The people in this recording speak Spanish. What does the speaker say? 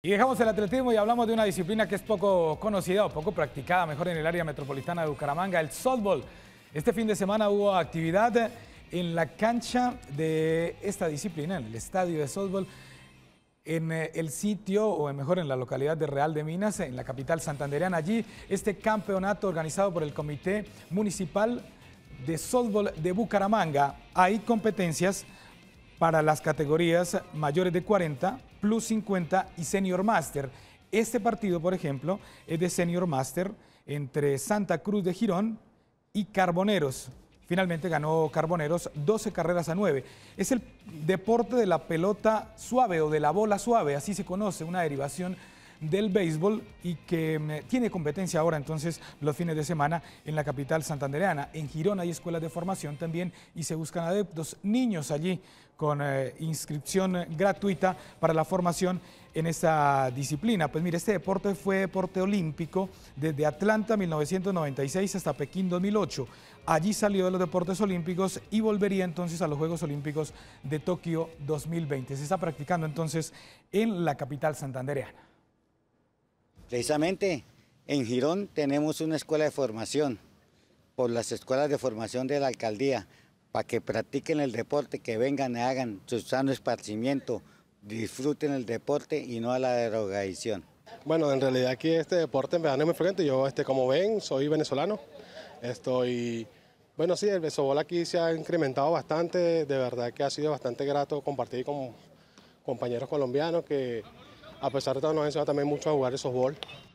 Y dejamos el atletismo y hablamos de una disciplina que es poco conocida o poco practicada, mejor en el área metropolitana de Bucaramanga, el softball. Este fin de semana hubo actividad en la cancha de esta disciplina, en el estadio de softball, en eh, el sitio, o mejor en la localidad de Real de Minas, en la capital santandereana. Allí, este campeonato organizado por el Comité Municipal de Softball de Bucaramanga, hay competencias para las categorías mayores de 40, plus 50 y senior master. Este partido, por ejemplo, es de senior master entre Santa Cruz de Girón y Carboneros. Finalmente ganó Carboneros 12 carreras a 9. Es el deporte de la pelota suave o de la bola suave, así se conoce, una derivación del béisbol y que mm, tiene competencia ahora entonces los fines de semana en la capital santandereana. En Girón hay escuelas de formación también y se buscan adeptos, niños allí con eh, inscripción gratuita para la formación en esta disciplina. Pues mire, este deporte fue deporte olímpico desde Atlanta 1996 hasta Pekín 2008. Allí salió de los deportes olímpicos y volvería entonces a los Juegos Olímpicos de Tokio 2020. Se está practicando entonces en la capital santandereana. Precisamente en Girón tenemos una escuela de formación por las escuelas de formación de la alcaldía para que practiquen el deporte, que vengan y hagan su sano esparcimiento, disfruten el deporte y no a la drogadicción. Bueno, en realidad aquí este deporte en no es muy frecuente. Yo, este, como ven, soy venezolano. Estoy, bueno, sí, el besobol aquí se ha incrementado bastante. De verdad que ha sido bastante grato compartir con compañeros colombianos que a pesar de todo nos enseña también mucho a jugar esos softball.